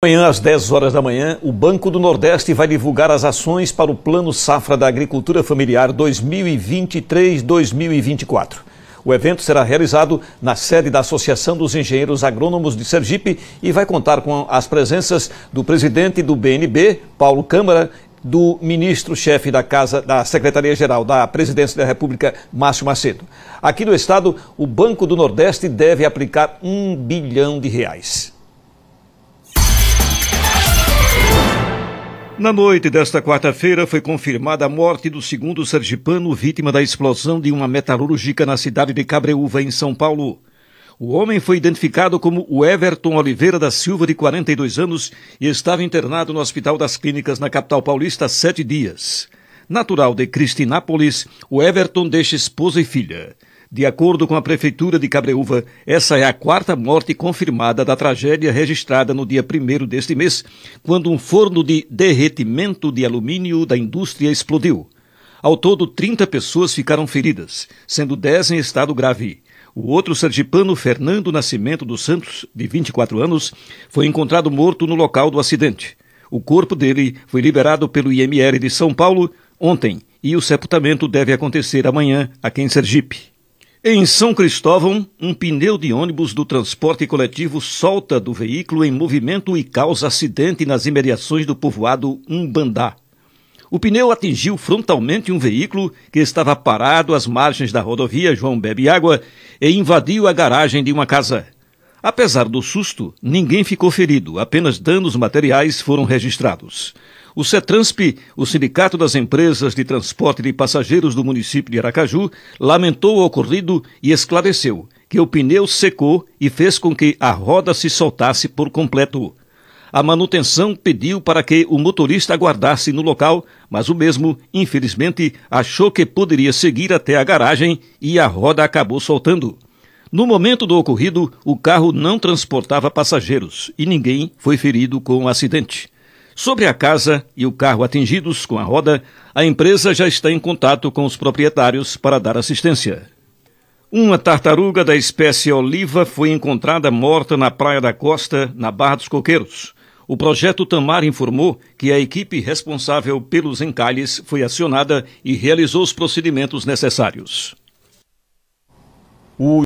Amanhã, às 10 horas da manhã, o Banco do Nordeste vai divulgar as ações para o Plano Safra da Agricultura Familiar 2023-2024. O evento será realizado na sede da Associação dos Engenheiros Agrônomos de Sergipe e vai contar com as presenças do presidente do BNB, Paulo Câmara, do ministro-chefe da Casa da Secretaria-Geral da Presidência da República, Márcio Macedo. Aqui no estado, o Banco do Nordeste deve aplicar um bilhão de reais. Na noite desta quarta-feira foi confirmada a morte do segundo sergipano vítima da explosão de uma metalúrgica na cidade de Cabreúva, em São Paulo. O homem foi identificado como o Everton Oliveira da Silva, de 42 anos, e estava internado no Hospital das Clínicas na capital paulista há sete dias. Natural de Cristinápolis, o Everton deixa esposa e filha. De acordo com a Prefeitura de Cabreúva, essa é a quarta morte confirmada da tragédia registrada no dia 1 deste mês, quando um forno de derretimento de alumínio da indústria explodiu. Ao todo, 30 pessoas ficaram feridas, sendo 10 em estado grave. O outro sergipano, Fernando Nascimento dos Santos, de 24 anos, foi encontrado morto no local do acidente. O corpo dele foi liberado pelo IML de São Paulo ontem e o sepultamento deve acontecer amanhã aqui em Sergipe. Em São Cristóvão, um pneu de ônibus do transporte coletivo solta do veículo em movimento e causa acidente nas imediações do povoado Umbandá. O pneu atingiu frontalmente um veículo que estava parado às margens da rodovia João Bebe Água e invadiu a garagem de uma casa. Apesar do susto, ninguém ficou ferido, apenas danos materiais foram registrados. O CETRANSP, o Sindicato das Empresas de Transporte de Passageiros do município de Aracaju, lamentou o ocorrido e esclareceu que o pneu secou e fez com que a roda se soltasse por completo. A manutenção pediu para que o motorista aguardasse no local, mas o mesmo, infelizmente, achou que poderia seguir até a garagem e a roda acabou soltando. No momento do ocorrido, o carro não transportava passageiros e ninguém foi ferido com o acidente. Sobre a casa e o carro atingidos com a roda, a empresa já está em contato com os proprietários para dar assistência. Uma tartaruga da espécie oliva foi encontrada morta na Praia da Costa, na Barra dos Coqueiros. O projeto Tamar informou que a equipe responsável pelos encalhes foi acionada e realizou os procedimentos necessários. O